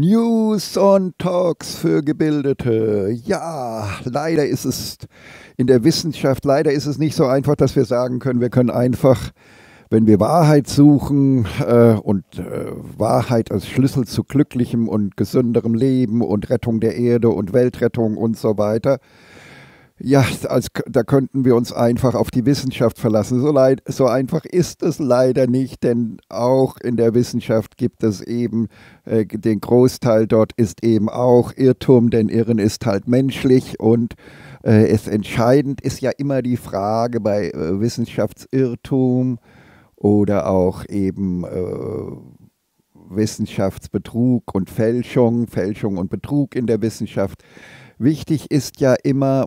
News und Talks für Gebildete. Ja, leider ist es in der Wissenschaft, leider ist es nicht so einfach, dass wir sagen können, wir können einfach, wenn wir Wahrheit suchen äh, und äh, Wahrheit als Schlüssel zu glücklichem und gesünderem Leben und Rettung der Erde und Weltrettung und so weiter, ja, als, da könnten wir uns einfach auf die Wissenschaft verlassen. So, leid, so einfach ist es leider nicht, denn auch in der Wissenschaft gibt es eben, äh, den Großteil dort ist eben auch Irrtum, denn Irren ist halt menschlich und äh, es entscheidend ist ja immer die Frage bei äh, Wissenschaftsirrtum oder auch eben äh, Wissenschaftsbetrug und Fälschung, Fälschung und Betrug in der Wissenschaft. Wichtig ist ja immer,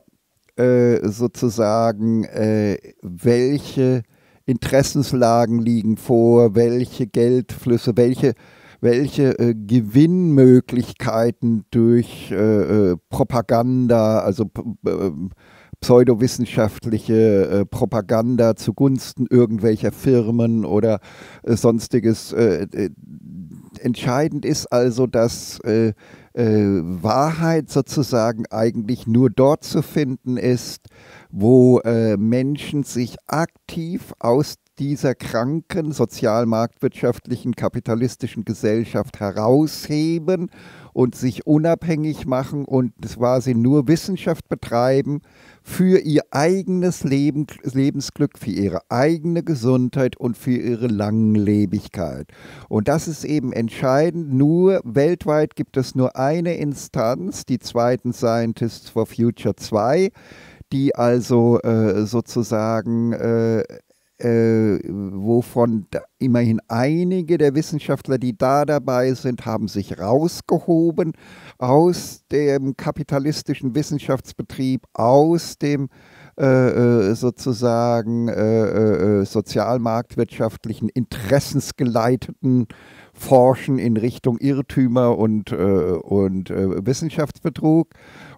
äh, sozusagen, äh, welche Interessenslagen liegen vor, welche Geldflüsse, welche, welche äh, Gewinnmöglichkeiten durch äh, äh, Propaganda, also pseudowissenschaftliche äh, Propaganda zugunsten irgendwelcher Firmen oder äh, sonstiges. Äh, entscheidend ist also, dass äh, Wahrheit sozusagen eigentlich nur dort zu finden ist, wo äh, Menschen sich aktiv aus dieser kranken sozialmarktwirtschaftlichen kapitalistischen Gesellschaft herausheben und sich unabhängig machen und quasi nur Wissenschaft betreiben für ihr eigenes Leben, Lebensglück, für ihre eigene Gesundheit und für ihre Langlebigkeit. Und das ist eben entscheidend. Nur weltweit gibt es nur eine Instanz, die zweiten Scientists for Future 2 die also äh, sozusagen äh, äh, wovon immerhin einige der Wissenschaftler, die da dabei sind, haben sich rausgehoben aus dem kapitalistischen Wissenschaftsbetrieb, aus dem äh, äh sozusagen äh, äh, äh, sozialmarktwirtschaftlichen interessensgeleiteten Forschen in Richtung Irrtümer und, und Wissenschaftsbetrug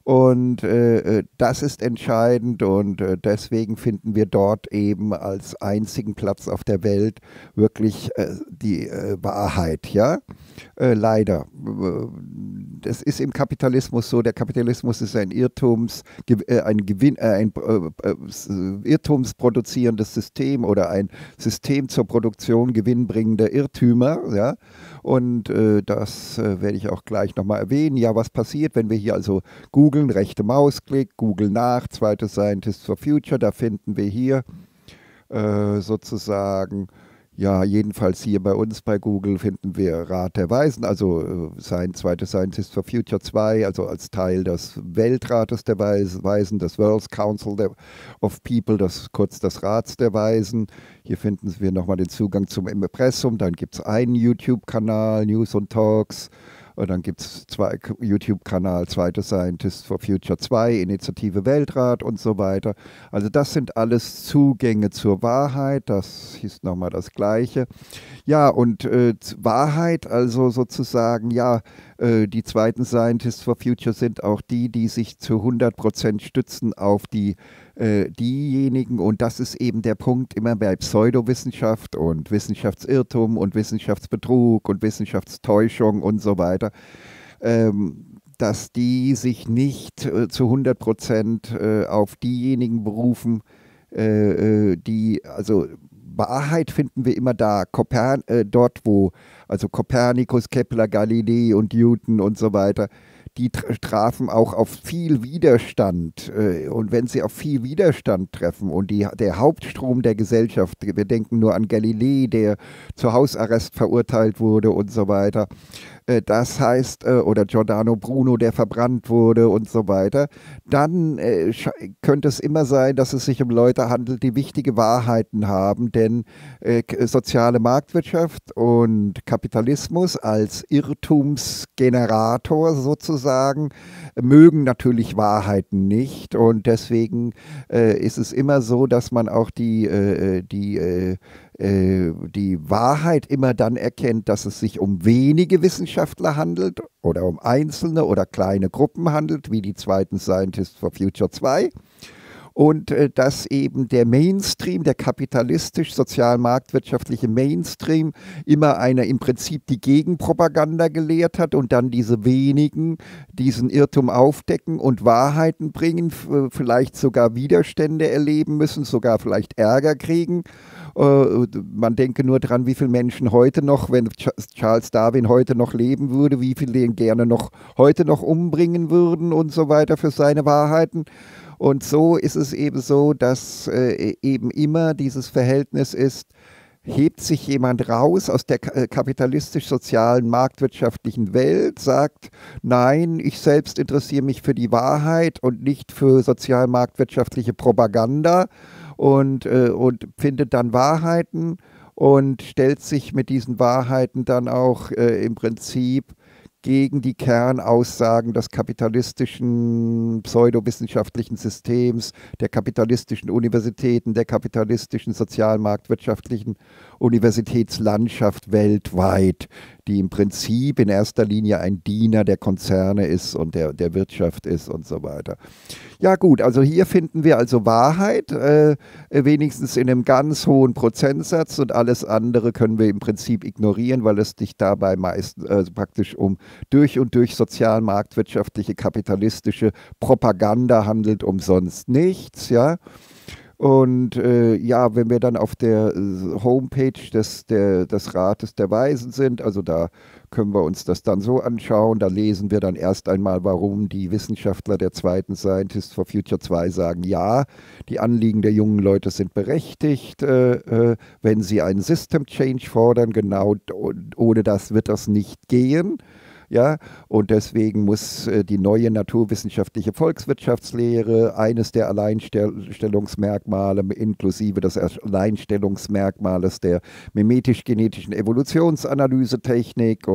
und äh, äh, das ist entscheidend und äh, deswegen finden wir dort eben als einzigen Platz auf der Welt wirklich äh, die äh, Wahrheit, ja? Äh, leider. Das ist im Kapitalismus so. Der Kapitalismus ist ein Irrtums, ein Gewinn, ein Irrtumsproduzierendes System oder ein System zur Produktion gewinnbringender Irrtümer, ja? Und äh, das äh, werde ich auch gleich nochmal erwähnen. Ja, was passiert, wenn wir hier also googeln, rechte Mausklick, Google nach, zweites Scientist for Future, da finden wir hier äh, sozusagen ja, jedenfalls hier bei uns bei Google finden wir Rat der Weisen, also äh, sein zweites Scientist for Future 2, also als Teil des Weltrates der Weisen, des World Council of People, das kurz das Rats der Weisen. Hier finden wir nochmal den Zugang zum Impressum, dann gibt es einen YouTube-Kanal, News und Talks. Und dann gibt es zwei YouTube-Kanal, zweite Scientists for Future 2, Initiative Weltrat und so weiter. Also das sind alles Zugänge zur Wahrheit. Das hieß nochmal das Gleiche. Ja, und äh, Wahrheit, also sozusagen, ja, äh, die zweiten Scientists for Future sind auch die, die sich zu 100 stützen auf die äh, diejenigen, und das ist eben der Punkt immer bei Pseudowissenschaft und Wissenschaftsirrtum und Wissenschaftsbetrug und Wissenschaftstäuschung und so weiter, ähm, dass die sich nicht äh, zu 100 Prozent äh, auf diejenigen berufen, äh, die, also Wahrheit finden wir immer da, Kopern, äh, dort wo, also Kopernikus, Kepler, Galilei und Newton und so weiter, die trafen auch auf viel Widerstand. Äh, und wenn sie auf viel Widerstand treffen und die, der Hauptstrom der Gesellschaft, wir denken nur an Galilei, der zu Hausarrest verurteilt wurde und so weiter, äh, das heißt, äh, oder Giordano Bruno, der verbrannt wurde und so weiter, dann könnte es immer sein, dass es sich um Leute handelt, die wichtige Wahrheiten haben, denn soziale Marktwirtschaft und Kapitalismus als Irrtumsgenerator sozusagen, sagen, mögen natürlich Wahrheiten nicht. Und deswegen äh, ist es immer so, dass man auch die, äh, äh die, äh, äh, die Wahrheit immer dann erkennt, dass es sich um wenige Wissenschaftler handelt oder um einzelne oder kleine Gruppen handelt, wie die zweiten Scientists for Future 2 und äh, dass eben der Mainstream, der kapitalistisch-sozial-marktwirtschaftliche Mainstream immer einer im Prinzip die Gegenpropaganda gelehrt hat und dann diese wenigen diesen Irrtum aufdecken und Wahrheiten bringen, äh, vielleicht sogar Widerstände erleben müssen, sogar vielleicht Ärger kriegen. Äh, man denke nur daran, wie viele Menschen heute noch, wenn Charles Darwin heute noch leben würde, wie viele den gerne noch heute noch umbringen würden und so weiter für seine Wahrheiten. Und so ist es eben so, dass äh, eben immer dieses Verhältnis ist, hebt sich jemand raus aus der äh, kapitalistisch-sozialen marktwirtschaftlichen Welt, sagt, nein, ich selbst interessiere mich für die Wahrheit und nicht für sozial-marktwirtschaftliche Propaganda und, äh, und findet dann Wahrheiten und stellt sich mit diesen Wahrheiten dann auch äh, im Prinzip gegen die Kernaussagen des kapitalistischen pseudowissenschaftlichen Systems, der kapitalistischen Universitäten, der kapitalistischen sozialmarktwirtschaftlichen Universitätslandschaft weltweit, die im Prinzip in erster Linie ein Diener der Konzerne ist und der, der Wirtschaft ist und so weiter. Ja gut, also hier finden wir also Wahrheit, äh, wenigstens in einem ganz hohen Prozentsatz und alles andere können wir im Prinzip ignorieren, weil es sich dabei meist äh, praktisch um durch und durch sozialmarktwirtschaftliche, kapitalistische Propaganda handelt, umsonst nichts, ja. Und äh, ja, wenn wir dann auf der äh, Homepage des, der, des Rates der Weisen sind, also da können wir uns das dann so anschauen, da lesen wir dann erst einmal, warum die Wissenschaftler der zweiten Scientists for Future 2 sagen, ja, die Anliegen der jungen Leute sind berechtigt, äh, äh, wenn sie einen System Change fordern, genau ohne das wird das nicht gehen. Ja, und deswegen muss äh, die neue naturwissenschaftliche Volkswirtschaftslehre eines der Alleinstellungsmerkmale inklusive des Alleinstellungsmerkmales der mimetisch-genetischen Evolutionsanalysetechnik,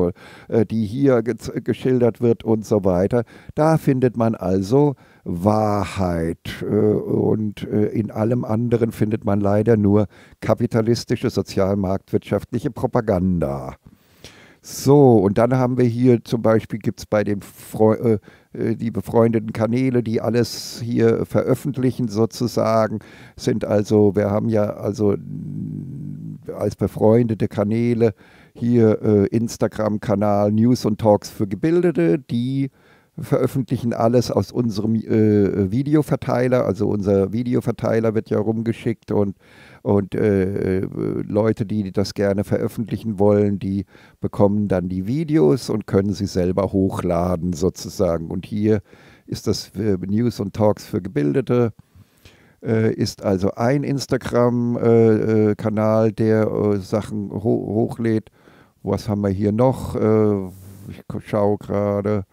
äh, die hier geschildert wird und so weiter. Da findet man also Wahrheit äh, und in allem anderen findet man leider nur kapitalistische, sozialmarktwirtschaftliche Propaganda. So, und dann haben wir hier zum Beispiel, gibt es bei den Fre äh, äh, die befreundeten Kanäle, die alles hier veröffentlichen sozusagen, sind also, wir haben ja also als befreundete Kanäle hier äh, Instagram-Kanal News und Talks für Gebildete, die veröffentlichen alles aus unserem äh, Videoverteiler. Also unser Videoverteiler wird ja rumgeschickt und und äh, äh, Leute, die das gerne veröffentlichen wollen, die bekommen dann die Videos und können sie selber hochladen sozusagen. Und hier ist das News und Talks für Gebildete. Äh, ist also ein Instagram-Kanal, äh, der Sachen ho hochlädt. Was haben wir hier noch? ich schaue gerade.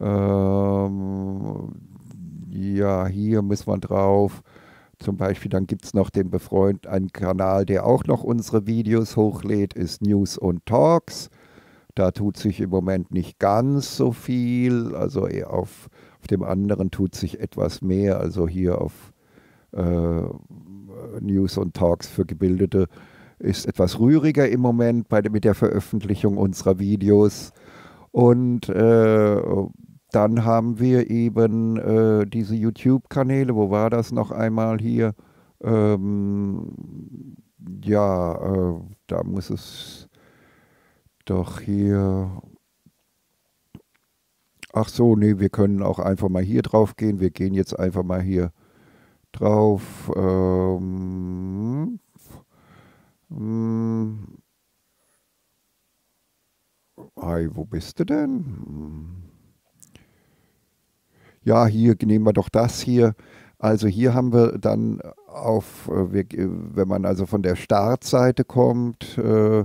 Ähm, ja, hier muss man drauf zum Beispiel, dann gibt es noch den befreundeten Kanal, der auch noch unsere Videos hochlädt, ist News und Talks. Da tut sich im Moment nicht ganz so viel, also auf, auf dem anderen tut sich etwas mehr, also hier auf äh, News und Talks für Gebildete ist etwas rühriger im Moment bei, mit der Veröffentlichung unserer Videos. Und äh, dann haben wir eben äh, diese YouTube-Kanäle, wo war das noch einmal hier? Ähm, ja, äh, da muss es doch hier. Ach so, nee, wir können auch einfach mal hier drauf gehen. Wir gehen jetzt einfach mal hier drauf. Ähm, ähm, hi, wo bist du denn? Hm ja, hier nehmen wir doch das hier. Also hier haben wir dann auf, äh, äh, wenn man also von der Startseite kommt, äh,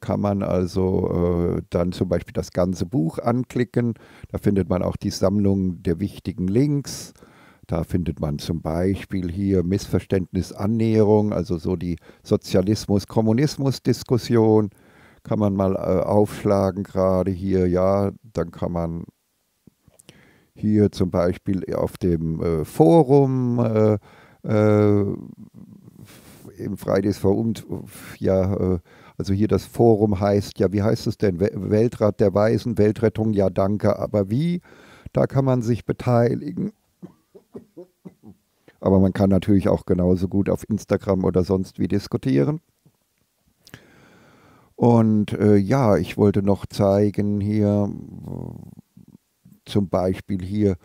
kann man also dann zum Beispiel das ganze Buch anklicken. Da findet man auch die Sammlung der wichtigen Links. Da findet man zum Beispiel hier Missverständnis Annäherung, also so die Sozialismus-Kommunismus-Diskussion. Kann man mal aufschlagen gerade hier, ja, dann kann man hier zum Beispiel auf dem äh, Forum äh, äh, im Fridays for und ja, also hier das Forum heißt ja, wie heißt es denn? Weltrat der Weisen, Weltrettung, ja danke, aber wie? Da kann man sich beteiligen. Aber man kann natürlich auch genauso gut auf Instagram oder sonst wie diskutieren. Und äh, ja, ich wollte noch zeigen hier, zum Beispiel hier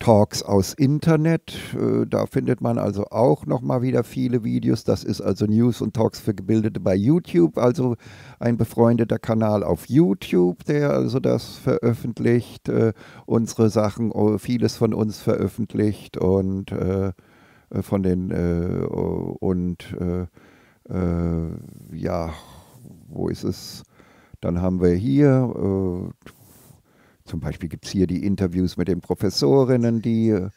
Talks aus Internet. Äh, da findet man also auch nochmal wieder viele Videos. Das ist also News und Talks für Gebildete bei YouTube, also ein befreundeter Kanal auf YouTube, der also das veröffentlicht, äh, unsere Sachen, oh, vieles von uns veröffentlicht und äh, von den oh, und ja, wo ist es? Dann haben wir hier zum Beispiel gibt es hier die Interviews mit den Professorinnen, die äh,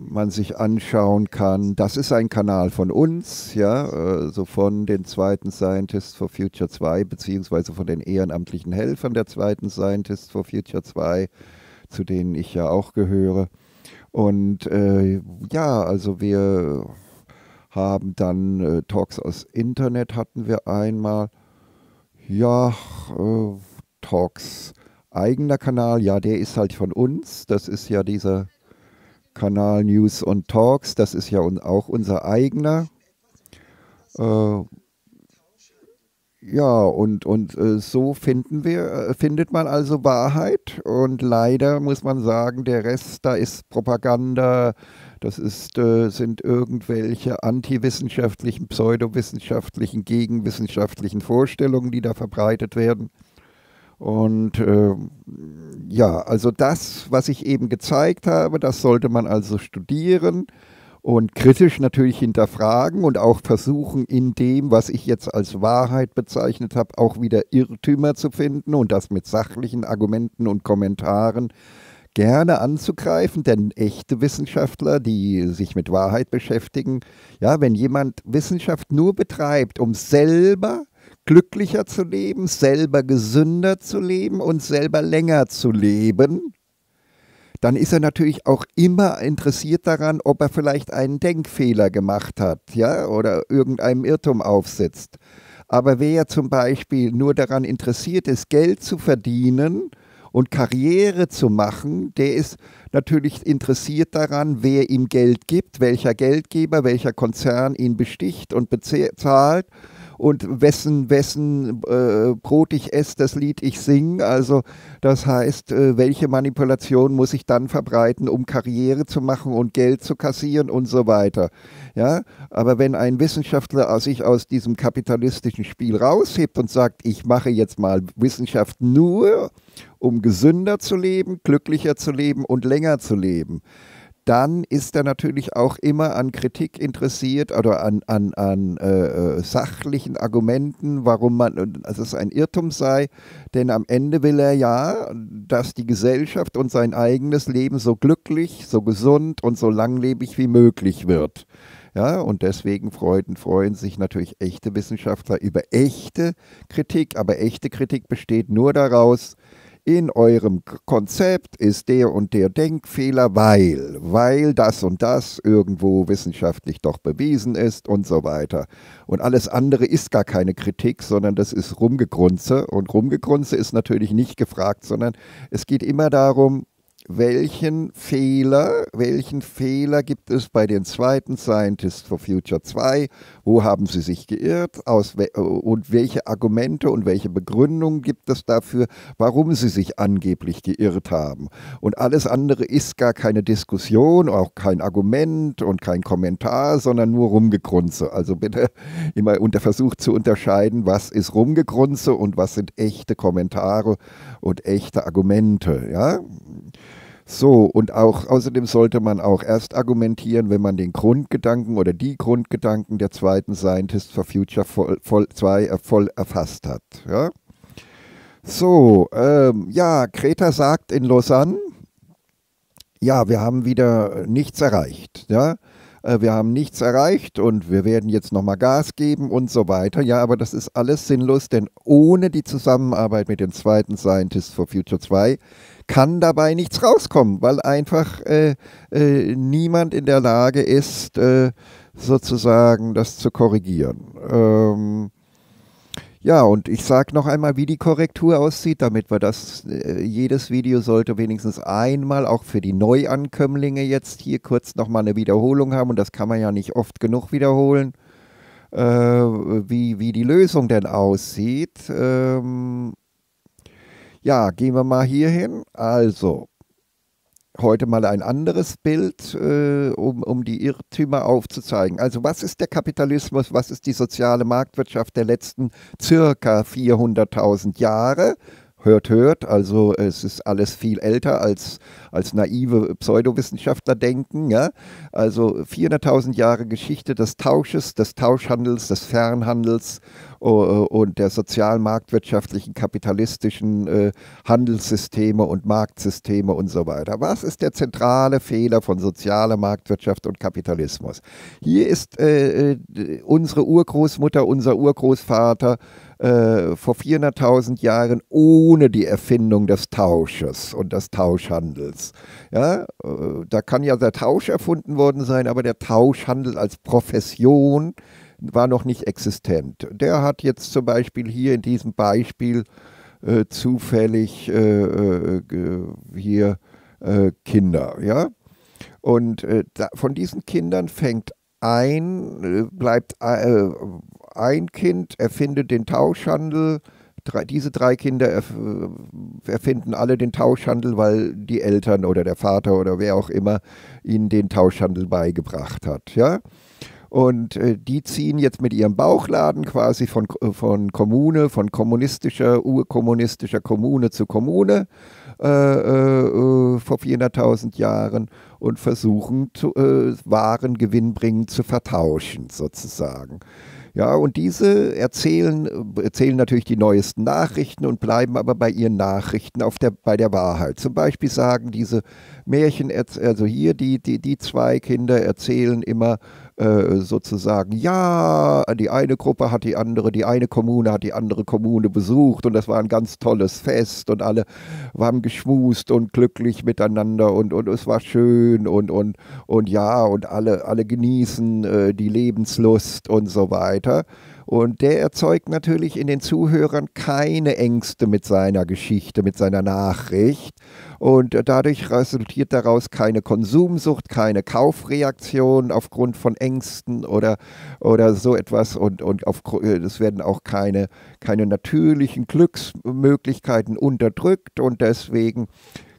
man sich anschauen kann. Das ist ein Kanal von uns, ja, äh, so von den zweiten Scientists for Future 2, beziehungsweise von den ehrenamtlichen Helfern der zweiten Scientists for Future 2, zu denen ich ja auch gehöre. Und äh, ja, also wir haben dann äh, Talks aus Internet hatten wir einmal. Ja, äh, Talks eigener Kanal, ja, der ist halt von uns. Das ist ja dieser Kanal News und Talks. Das ist ja auch unser eigener. Äh, ja, und, und äh, so finden wir, äh, findet man also Wahrheit. Und leider muss man sagen, der Rest, da ist Propaganda, das ist, äh, sind irgendwelche antiwissenschaftlichen, pseudowissenschaftlichen, gegenwissenschaftlichen Vorstellungen, die da verbreitet werden. Und äh, ja, also das, was ich eben gezeigt habe, das sollte man also studieren und kritisch natürlich hinterfragen und auch versuchen, in dem, was ich jetzt als Wahrheit bezeichnet habe, auch wieder Irrtümer zu finden und das mit sachlichen Argumenten und Kommentaren gerne anzugreifen, denn echte Wissenschaftler, die sich mit Wahrheit beschäftigen, ja, wenn jemand Wissenschaft nur betreibt, um selber glücklicher zu leben, selber gesünder zu leben und selber länger zu leben, dann ist er natürlich auch immer interessiert daran, ob er vielleicht einen Denkfehler gemacht hat, ja, oder irgendeinem Irrtum aufsitzt. Aber wer zum Beispiel nur daran interessiert ist, Geld zu verdienen und Karriere zu machen, der ist natürlich interessiert daran, wer ihm Geld gibt, welcher Geldgeber, welcher Konzern ihn besticht und bezahlt und wessen, wessen äh, Brot ich esse, das Lied ich singe. Also das heißt, äh, welche Manipulation muss ich dann verbreiten, um Karriere zu machen und Geld zu kassieren und so weiter. Ja? Aber wenn ein Wissenschaftler sich aus diesem kapitalistischen Spiel raushebt und sagt, ich mache jetzt mal Wissenschaft nur, um gesünder zu leben, glücklicher zu leben und länger zu leben, dann ist er natürlich auch immer an Kritik interessiert oder an, an, an äh, äh sachlichen Argumenten, warum man, also es ein Irrtum sei. Denn am Ende will er ja, dass die Gesellschaft und sein eigenes Leben so glücklich, so gesund und so langlebig wie möglich wird. Ja, und deswegen freuen, freuen sich natürlich echte Wissenschaftler über echte Kritik. Aber echte Kritik besteht nur daraus, in eurem Konzept ist der und der Denkfehler, weil, weil das und das irgendwo wissenschaftlich doch bewiesen ist und so weiter. Und alles andere ist gar keine Kritik, sondern das ist Rumgegrunze. Und Rumgegrunze ist natürlich nicht gefragt, sondern es geht immer darum, welchen Fehler, welchen Fehler gibt es bei den zweiten Scientists for Future 2? Wo haben sie sich geirrt? Aus, und welche Argumente und welche Begründungen gibt es dafür, warum sie sich angeblich geirrt haben? Und alles andere ist gar keine Diskussion, auch kein Argument und kein Kommentar, sondern nur Rumgegrunze. Also bitte immer unter Versuch zu unterscheiden, was ist Rumgegrunze und was sind echte Kommentare und echte Argumente. Ja? So, und auch außerdem sollte man auch erst argumentieren, wenn man den Grundgedanken oder die Grundgedanken der zweiten Scientist for Future 2 äh, voll, erfasst hat. Ja? So, ähm, ja, Greta sagt in Lausanne, ja, wir haben wieder nichts erreicht. Ja? Äh, wir haben nichts erreicht und wir werden jetzt nochmal Gas geben und so weiter. Ja, aber das ist alles sinnlos, denn ohne die Zusammenarbeit mit dem zweiten Scientist for Future 2 kann dabei nichts rauskommen, weil einfach äh, äh, niemand in der Lage ist, äh, sozusagen das zu korrigieren. Ähm, ja, und ich sage noch einmal, wie die Korrektur aussieht, damit wir das, äh, jedes Video sollte wenigstens einmal, auch für die Neuankömmlinge jetzt hier kurz nochmal eine Wiederholung haben. Und das kann man ja nicht oft genug wiederholen, äh, wie, wie die Lösung denn aussieht. Ähm, ja, gehen wir mal hier hin. Also, heute mal ein anderes Bild, äh, um, um die Irrtümer aufzuzeigen. Also was ist der Kapitalismus, was ist die soziale Marktwirtschaft der letzten circa 400.000 Jahre? Hört, hört, also es ist alles viel älter als, als naive Pseudowissenschaftler denken. Ja? Also 400.000 Jahre Geschichte des Tausches, des Tauschhandels, des Fernhandels äh, und der sozialen, marktwirtschaftlichen, kapitalistischen äh, Handelssysteme und Marktsysteme und so weiter. Was ist der zentrale Fehler von sozialer Marktwirtschaft und Kapitalismus? Hier ist äh, unsere Urgroßmutter, unser Urgroßvater vor 400.000 Jahren ohne die Erfindung des Tausches und des Tauschhandels. Ja, da kann ja der Tausch erfunden worden sein, aber der Tauschhandel als Profession äh, war noch nicht existent. Der hat jetzt zum Beispiel hier in diesem Beispiel äh, zufällig äh, äh, äh hier äh, Kinder, ja. Und da, von diesen Kindern fängt ein, bleibt ein Kind, erfindet den Tauschhandel, Drei, diese drei Kinder erf erfinden alle den Tauschhandel, weil die Eltern oder der Vater oder wer auch immer ihnen den Tauschhandel beigebracht hat. Ja? Und äh, die ziehen jetzt mit ihrem Bauchladen quasi von, äh, von Kommune, von kommunistischer, urkommunistischer Kommune zu Kommune äh, äh, äh vor 400.000 Jahren und versuchen, zu, äh, Waren gewinnbringend zu vertauschen, sozusagen. Ja, und diese erzählen, erzählen natürlich die neuesten Nachrichten und bleiben aber bei ihren Nachrichten auf der, bei der Wahrheit. Zum Beispiel sagen diese Märchen, also hier die, die, die zwei Kinder erzählen immer äh, sozusagen, ja, die eine Gruppe hat die andere, die eine Kommune hat die andere Kommune besucht und das war ein ganz tolles Fest und alle waren geschmust und glücklich miteinander und, und es war schön und, und, und ja, und alle, alle genießen äh, die Lebenslust und so weiter. Und der erzeugt natürlich in den Zuhörern keine Ängste mit seiner Geschichte, mit seiner Nachricht. Und äh, dadurch resultiert daraus keine Konsumsucht, keine Kaufreaktion aufgrund von Ängsten oder, oder so etwas. Und, und auf, äh, es werden auch keine, keine natürlichen Glücksmöglichkeiten unterdrückt. Und deswegen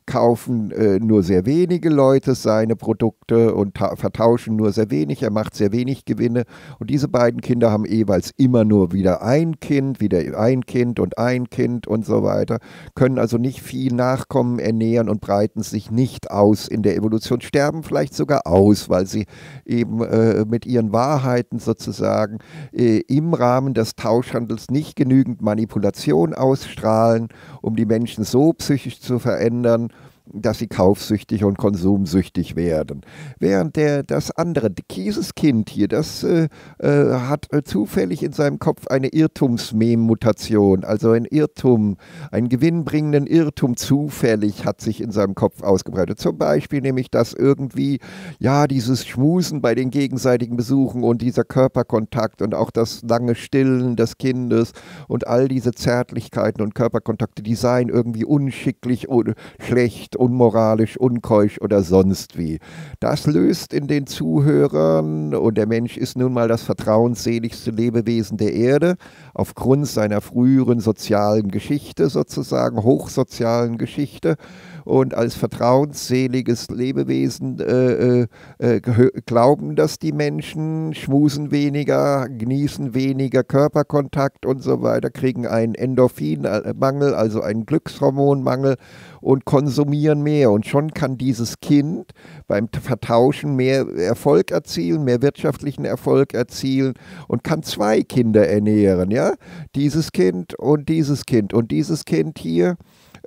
kaufen äh, nur sehr wenige Leute seine Produkte und vertauschen nur sehr wenig. Er macht sehr wenig Gewinne. Und diese beiden Kinder haben jeweils immer nur wieder ein Kind, wieder ein Kind und ein Kind und so weiter, können also nicht viel Nachkommen ernähren und breiten sich nicht aus in der Evolution, sterben vielleicht sogar aus, weil sie eben äh, mit ihren Wahrheiten sozusagen äh, im Rahmen des Tauschhandels nicht genügend Manipulation ausstrahlen, um die Menschen so psychisch zu verändern, dass sie kaufsüchtig und konsumsüchtig werden. Während der, das andere, dieses Kind hier, das äh, äh, hat äh, zufällig in seinem Kopf eine Irrtumsmem-Mutation, also ein Irrtum, einen gewinnbringenden Irrtum zufällig hat sich in seinem Kopf ausgebreitet. Zum Beispiel nämlich, dass irgendwie, ja, dieses Schmusen bei den gegenseitigen Besuchen und dieser Körperkontakt und auch das lange Stillen des Kindes und all diese Zärtlichkeiten und Körperkontakte, die seien irgendwie unschicklich oder schlecht unmoralisch, unkeusch oder sonst wie. Das löst in den Zuhörern, und der Mensch ist nun mal das vertrauensseligste Lebewesen der Erde, aufgrund seiner früheren sozialen Geschichte sozusagen, hochsozialen Geschichte, und als vertrauensseliges Lebewesen äh, äh, äh glauben das die Menschen, schmusen weniger, genießen weniger Körperkontakt und so weiter, kriegen einen Endorphinmangel, also einen Glückshormonmangel und konsumieren mehr. Und schon kann dieses Kind beim Vertauschen mehr Erfolg erzielen, mehr wirtschaftlichen Erfolg erzielen und kann zwei Kinder ernähren, ja? Dieses Kind und dieses Kind und dieses Kind hier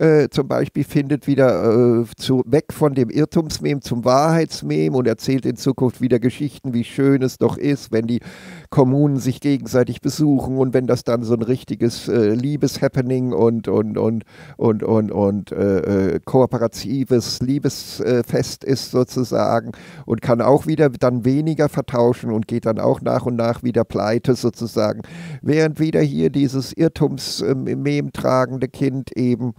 äh, zum Beispiel findet wieder äh, zu, weg von dem Irrtumsmem zum Wahrheitsmem und erzählt in Zukunft wieder Geschichten, wie schön es doch ist, wenn die Kommunen sich gegenseitig besuchen und wenn das dann so ein richtiges äh, Liebeshappening und, und, und, und, und, und äh, äh kooperatives Liebesfest ist sozusagen und kann auch wieder dann weniger vertauschen und geht dann auch nach und nach wieder pleite sozusagen. Während wieder hier dieses Irrtumsmem ähm, tragende Kind eben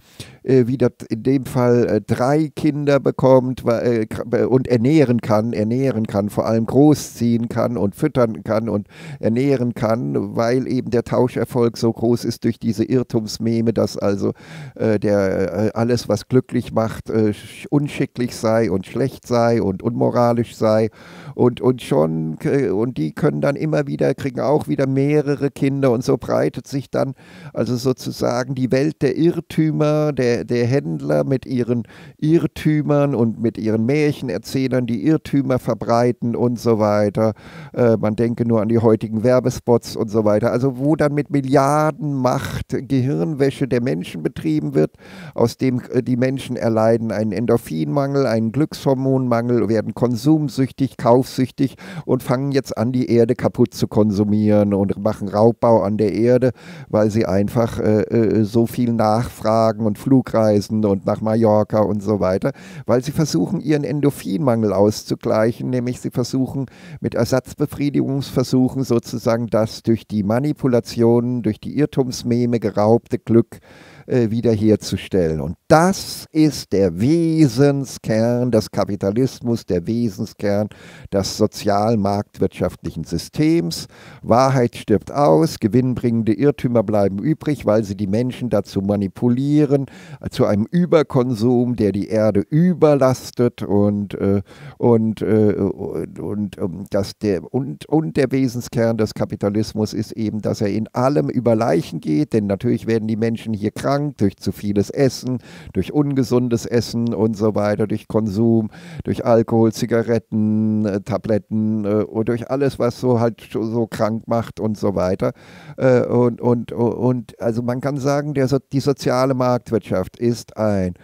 äh, wie in dem Fall äh, drei Kinder bekommt äh, und ernähren kann, ernähren kann, vor allem großziehen kann und füttern kann und ernähren kann, weil eben der Tauscherfolg so groß ist durch diese Irrtumsmeme, dass also äh, der äh, alles, was glücklich macht, äh, unschicklich sei und schlecht sei und unmoralisch sei und, und schon und die können dann immer wieder, kriegen auch wieder mehrere Kinder und so breitet sich dann also sozusagen die Welt der Irrtümer, der der, Händler mit ihren Irrtümern und mit ihren Märchenerzählern, die Irrtümer verbreiten und so weiter. Äh, man denke nur an die heutigen Werbespots und so weiter. Also wo dann mit Milliarden Macht Gehirnwäsche der Menschen betrieben wird, aus dem äh, die Menschen erleiden einen Endorphinmangel, einen Glückshormonmangel, werden konsumsüchtig, kaufsüchtig und fangen jetzt an, die Erde kaputt zu konsumieren und machen Raubbau an der Erde, weil sie einfach äh, äh so viel nachfragen und Flug Flugreisen und nach Mallorca und so weiter, weil sie versuchen, ihren Endorphinmangel auszugleichen, nämlich sie versuchen mit Ersatzbefriedigungsversuchen sozusagen das durch die Manipulationen, durch die Irrtumsmeme geraubte Glück äh, wiederherzustellen. Und das ist der Wesenskern des Kapitalismus, der Wesenskern des sozialmarktwirtschaftlichen Systems. Wahrheit stirbt aus, gewinnbringende Irrtümer bleiben übrig, weil sie die Menschen dazu manipulieren, äh, zu einem Überkonsum, der die Erde überlastet und, äh, und, äh, und, und, um, ähm, dass der, und, und der Wesenskern des Kapitalismus ist eben, dass er in allem über Leichen geht, denn natürlich werden die Menschen hier krank krank, durch zu vieles Essen, durch ungesundes Essen und so weiter, durch Konsum, durch Alkohol, Zigaretten, äh, Tabletten äh, und durch alles, was so halt so krank macht und so weiter. Äh, und, und, und also man kann sagen, der, die soziale Marktwirtschaft ist ein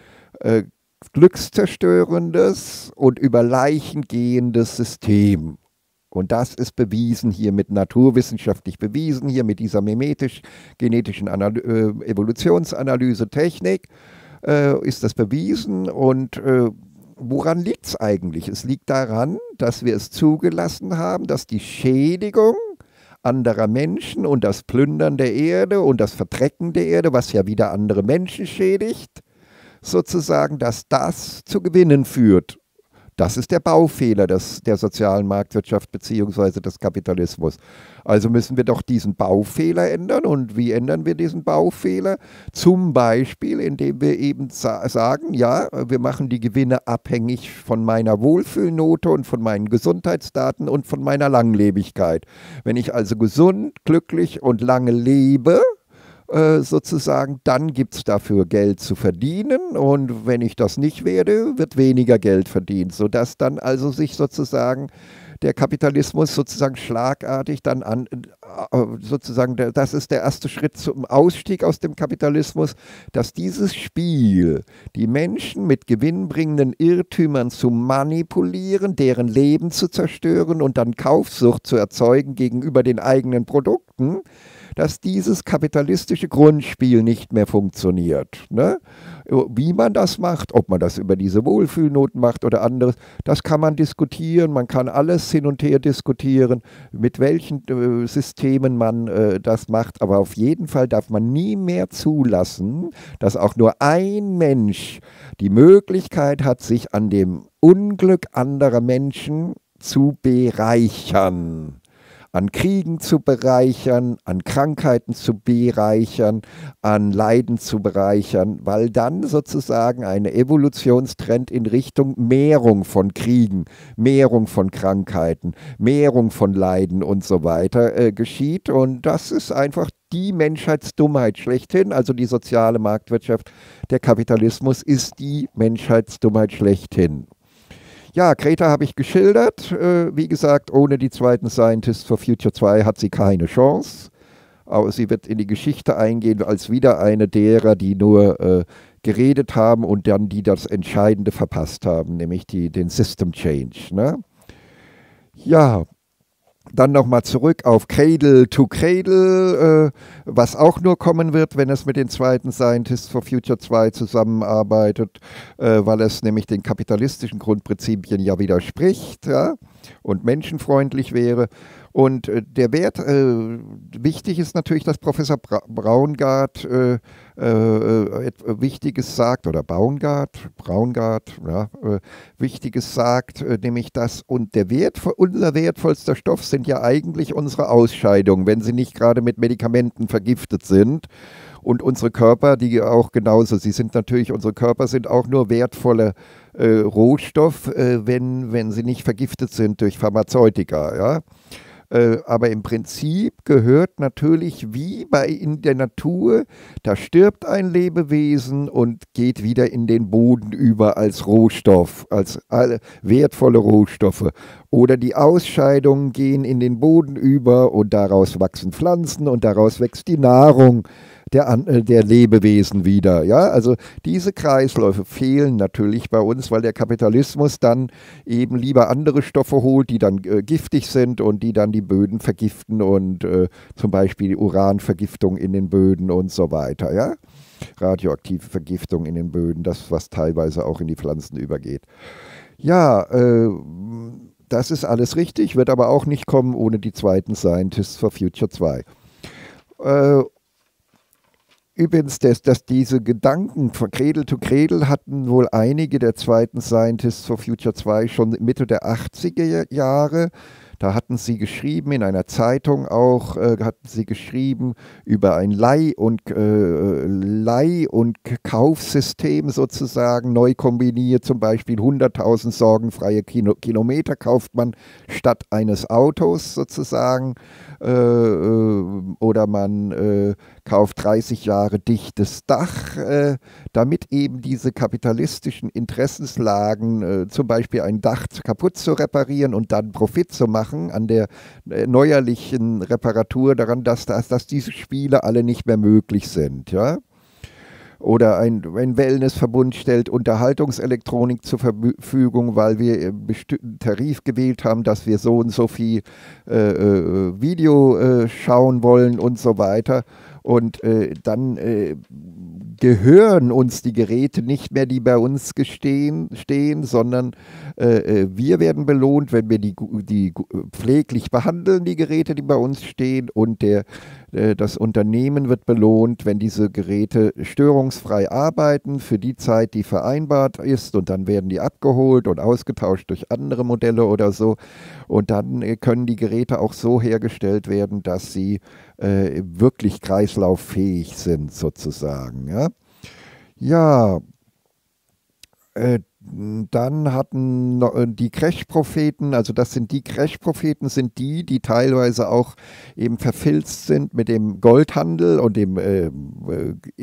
äh, glückszerstörendes und über Leichen gehendes System. Und das ist bewiesen hier mit naturwissenschaftlich bewiesen, hier mit dieser mimetisch-genetischen äh, Evolutionsanalyse Technik äh, ist das bewiesen. Und äh, woran liegt es eigentlich? Es liegt daran, dass wir es zugelassen haben, dass die Schädigung anderer Menschen und das Plündern der Erde und das Vertrecken der Erde, was ja wieder andere Menschen schädigt, sozusagen, dass das zu Gewinnen führt das ist der Baufehler des, der sozialen Marktwirtschaft bzw. des Kapitalismus. Also müssen wir doch diesen Baufehler ändern. Und wie ändern wir diesen Baufehler? Zum Beispiel, indem wir eben sagen, ja, wir machen die Gewinne abhängig von meiner Wohlfühlnote und von meinen Gesundheitsdaten und von meiner Langlebigkeit. Wenn ich also gesund, glücklich und lange lebe, äh, sozusagen, dann gibt es dafür Geld zu verdienen und wenn ich das nicht werde, wird weniger Geld verdient, sodass dann also sich sozusagen der Kapitalismus sozusagen schlagartig dann an, äh, sozusagen, das ist der erste Schritt zum Ausstieg aus dem Kapitalismus, dass dieses Spiel, die Menschen mit gewinnbringenden Irrtümern zu manipulieren, deren Leben zu zerstören und dann Kaufsucht zu erzeugen gegenüber den eigenen Produkten, dass dieses kapitalistische Grundspiel nicht mehr funktioniert. Ne? Äh, wie man das macht, ob man das über diese Wohlfühlnoten macht oder anderes, das kann man diskutieren, man kann alles hin und her diskutieren, mit welchen äh, Systemen Systemen man äh, das macht, aber auf jeden Fall darf man nie mehr zulassen, dass auch nur ein Mensch die Möglichkeit hat, sich an dem Unglück anderer Menschen zu bereichern an Kriegen zu bereichern, an Krankheiten zu bereichern, an Leiden zu bereichern, weil dann sozusagen ein Evolutionstrend in Richtung Mehrung von Kriegen, Mehrung von Krankheiten, Mehrung von Leiden und so weiter äh, geschieht. Und das ist einfach die Menschheitsdummheit schlechthin, also die soziale Marktwirtschaft, der Kapitalismus ist die Menschheitsdummheit schlechthin. Ja, Kreta habe ich geschildert. Äh, wie gesagt, ohne die zweiten Scientists for Future 2 hat sie keine Chance. Aber sie wird in die Geschichte eingehen als wieder eine derer, die nur äh, geredet haben und dann die das Entscheidende verpasst haben, nämlich die, den System Change. Ne? Ja, dann nochmal zurück auf Cradle to Cradle, äh, was auch nur kommen wird, wenn es mit den zweiten Scientists for Future 2 zusammenarbeitet, äh, weil es nämlich den kapitalistischen Grundprinzipien ja widerspricht. Ja? und menschenfreundlich wäre. Und äh, der Wert, äh, wichtig ist natürlich, dass Professor Bra Braungart äh, äh, äh, äh Wichtiges sagt, oder Baungart, Braungart, ja, Wichtiges sagt, nämlich das, und der Wert, unser wertvollster Stoff sind ja eigentlich unsere Ausscheidungen, wenn sie nicht gerade mit Medikamenten vergiftet sind. Und unsere Körper, die auch genauso, sie sind natürlich, unsere Körper sind auch nur wertvolle äh, äh, Rohstoff, äh, wenn, wenn sie nicht vergiftet sind durch Pharmazeutika. Ja? Äh, aber im Prinzip gehört natürlich wie bei in der Natur, da stirbt ein Lebewesen und geht wieder in den Boden über als Rohstoff, als wertvolle Rohstoffe. Oder die Ausscheidungen gehen in den Boden über und daraus wachsen Pflanzen und daraus wächst die Nahrung der, äh, der Lebewesen wieder. Ja? Also diese Kreisläufe fehlen natürlich bei uns, weil der Kapitalismus dann eben lieber andere Stoffe holt, die dann äh, giftig sind und die dann die Böden vergiften und äh, zum Beispiel die Uranvergiftung in den Böden und so weiter. Ja? Radioaktive Vergiftung in den Böden, das, was teilweise auch in die Pflanzen übergeht. Ja, äh, das ist alles richtig, wird aber auch nicht kommen ohne die zweiten Scientists for Future 2. Äh, Übrigens, dass, dass diese Gedanken von Kredel zu Kredel hatten wohl einige der zweiten Scientists for Future 2 schon Mitte der 80er Jahre. Da hatten sie geschrieben, in einer Zeitung auch, äh, hatten sie geschrieben über ein Leih- und, äh, Leih und Kaufsystem sozusagen, neu kombiniert, zum Beispiel 100.000 sorgenfreie Kino Kilometer kauft man statt eines Autos sozusagen. Äh, äh, oder man äh, kauft 30 Jahre dichtes Dach, damit eben diese kapitalistischen Interessenslagen, zum Beispiel ein Dach kaputt zu reparieren und dann Profit zu machen an der neuerlichen Reparatur daran, dass, dass, dass diese Spiele alle nicht mehr möglich sind. Ja? oder ein, ein Wellnessverbund stellt Unterhaltungselektronik zur Verfügung, weil wir einen bestimmten Tarif gewählt haben, dass wir so und so viel äh, äh Video äh, schauen wollen und so weiter. Und äh, dann äh, gehören uns die Geräte nicht mehr, die bei uns gestehen, stehen, sondern äh, äh wir werden belohnt, wenn wir die, die pfleglich behandeln, die Geräte, die bei uns stehen. Und der, äh, das Unternehmen wird belohnt, wenn diese Geräte störungsfrei arbeiten für die Zeit, die vereinbart ist. Und dann werden die abgeholt und ausgetauscht durch andere Modelle oder so. Und dann äh, können die Geräte auch so hergestellt werden, dass sie äh, wirklich kreislauffähig sind sozusagen. Ja, ja äh, dann hatten äh, die crash propheten also das sind die crash propheten sind die, die teilweise auch eben verfilzt sind mit dem Goldhandel und dem äh, äh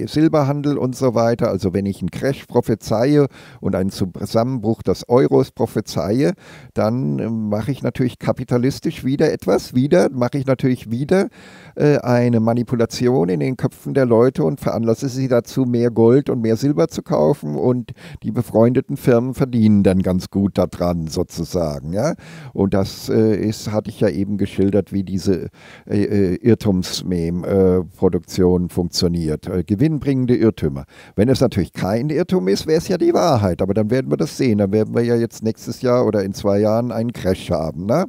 Silberhandel und so weiter. Also wenn ich einen Crash prophezeie und einen Zusammenbruch des Euros prophezeie, dann äh, mache ich natürlich kapitalistisch wieder etwas, wieder mache ich natürlich wieder äh, eine Manipulation in den Köpfen der Leute und veranlasse sie dazu, mehr Gold und mehr Silber zu kaufen und die befreundeten Firmen Firmen verdienen dann ganz gut daran sozusagen. Ja? Und das äh, ist, hatte ich ja eben geschildert, wie diese äh, äh Irrtumsproduktion äh, funktioniert. Äh, gewinnbringende Irrtümer. Wenn es natürlich kein Irrtum ist, wäre es ja die Wahrheit. Aber dann werden wir das sehen. Dann werden wir ja jetzt nächstes Jahr oder in zwei Jahren einen Crash haben. Ne?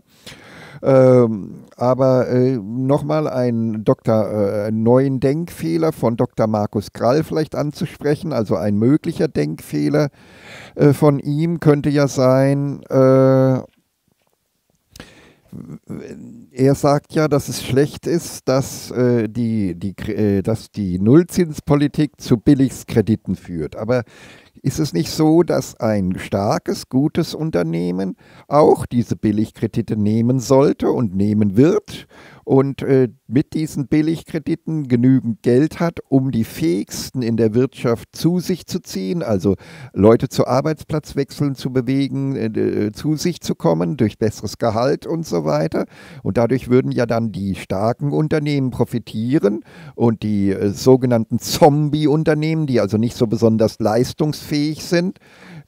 Ähm, aber äh, nochmal äh, einen Dr., äh, neuen Denkfehler von Dr. Markus Krall vielleicht anzusprechen, also ein möglicher Denkfehler äh, von ihm könnte ja sein, äh, er sagt ja, dass es schlecht ist, dass, äh, die, die, äh, dass die Nullzinspolitik zu Billigskrediten führt. Aber ist es nicht so, dass ein starkes, gutes Unternehmen auch diese Billigkredite nehmen sollte und nehmen wird und äh, mit diesen Billigkrediten genügend Geld hat, um die Fähigsten in der Wirtschaft zu sich zu ziehen, also Leute zu Arbeitsplatzwechseln zu bewegen, äh, äh, zu sich zu kommen durch besseres Gehalt und so weiter. Und dadurch würden ja dann die starken Unternehmen profitieren und die äh, sogenannten Zombie-Unternehmen, die also nicht so besonders leistungsfähig sind,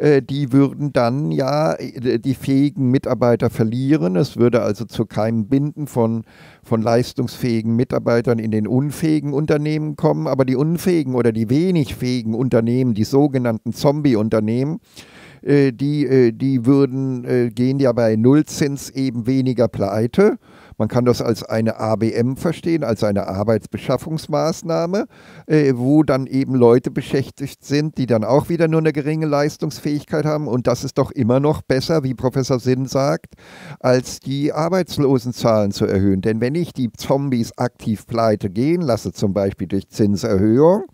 äh, die würden dann ja äh, die fähigen Mitarbeiter verlieren. Es würde also zu keinem Binden von, von leistungsfähigen Mitarbeitern in den unfähigen Unternehmen kommen. Aber die unfähigen oder die wenig fähigen Unternehmen, die sogenannten Zombie-Unternehmen, äh, die, die würden, gehen ja bei Nullzins eben weniger pleite man kann das als eine ABM verstehen, als eine Arbeitsbeschaffungsmaßnahme, äh, wo dann eben Leute beschäftigt sind, die dann auch wieder nur eine geringe Leistungsfähigkeit haben. Und das ist doch immer noch besser, wie Professor Sinn sagt, als die Arbeitslosenzahlen zu erhöhen. Denn wenn ich die Zombies aktiv pleite gehen lasse, zum Beispiel durch Zinserhöhung,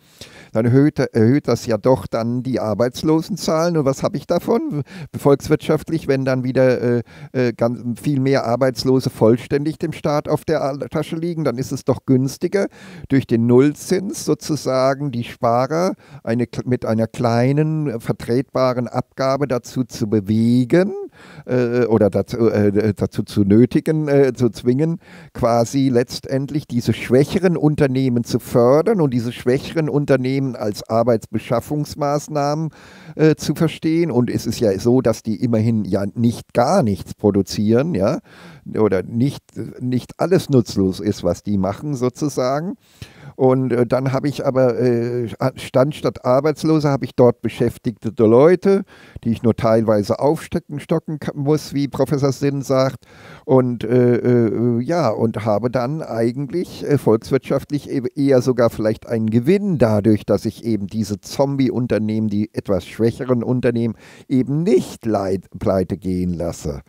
dann erhöht, erhöht das ja doch dann die Arbeitslosenzahlen. Und was habe ich davon? Volkswirtschaftlich, wenn dann wieder äh, äh, ganz, viel mehr Arbeitslose vollständig dem Staat auf der Tasche liegen, dann ist es doch günstiger, durch den Nullzins sozusagen die Sparer eine, mit einer kleinen, vertretbaren Abgabe dazu zu bewegen, äh, oder dazu, äh, dazu, zu nötigen, äh, zu zwingen, quasi letztendlich diese schwächeren Unternehmen zu fördern und diese schwächeren Unternehmen als Arbeitsbeschaffungsmaßnahmen äh, zu verstehen. Und es ist ja so, dass die immerhin ja nicht gar nichts produzieren, ja, oder nicht, nicht alles nutzlos ist, was die machen sozusagen. Und äh, dann habe ich aber, äh, stand statt Arbeitslose, habe ich dort beschäftigte Leute, die ich nur teilweise aufstecken, stocken muss, wie Professor Sinn sagt. Und äh, äh ja, und habe dann eigentlich äh, volkswirtschaftlich e-, eher sogar vielleicht einen Gewinn dadurch, dass ich eben diese Zombie-Unternehmen, die etwas schwächeren Unternehmen eben nicht pleite gehen lasse.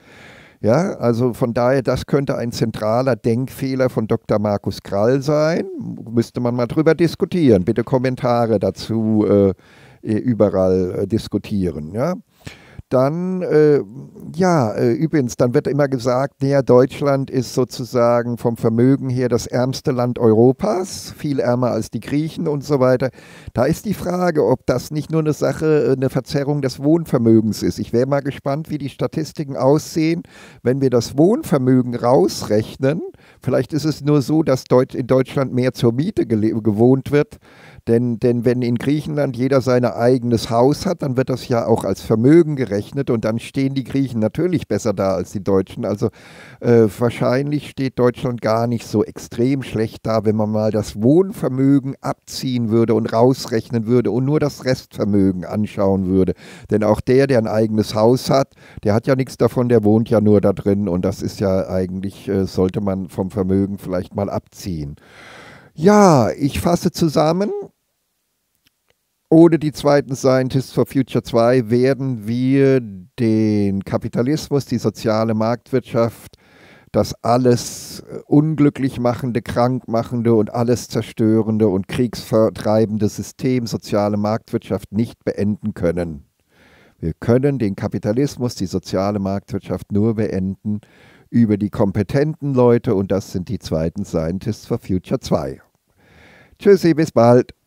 Ja, also von daher, das könnte ein zentraler Denkfehler von Dr. Markus Krall sein. Müsste man mal drüber diskutieren. Bitte Kommentare dazu äh, überall äh, diskutieren. Ja? dann, äh, ja, äh, übrigens, dann wird immer gesagt, naja, Deutschland ist sozusagen vom Vermögen her das ärmste Land Europas, viel ärmer als die Griechen und so weiter. Da ist die Frage, ob das nicht nur eine Sache, äh, eine Verzerrung des Wohnvermögens ist. Ich wäre mal gespannt, wie die Statistiken aussehen, wenn wir das Wohnvermögen rausrechnen. Vielleicht ist es nur so, dass Deut in Deutschland mehr zur Miete gewohnt wird denn, denn wenn in Griechenland jeder sein eigenes Haus hat, dann wird das ja auch als Vermögen gerechnet und dann stehen die Griechen natürlich besser da als die Deutschen. Also äh, wahrscheinlich steht Deutschland gar nicht so extrem schlecht da, wenn man mal das Wohnvermögen abziehen würde und rausrechnen würde und nur das Restvermögen anschauen würde. Denn auch der, der ein eigenes Haus hat, der hat ja nichts davon, der wohnt ja nur da drin und das ist ja eigentlich, äh, sollte man vom Vermögen vielleicht mal abziehen. Ja, ich fasse zusammen. Ohne die zweiten Scientists for Future 2 werden wir den Kapitalismus, die soziale Marktwirtschaft, das alles äh, unglücklich machende, krank machende und alles zerstörende und kriegsvertreibende System soziale Marktwirtschaft nicht beenden können. Wir können den Kapitalismus, die soziale Marktwirtschaft nur beenden über die kompetenten Leute und das sind die zweiten Scientists for Future 2. Tschüssi, bis bald.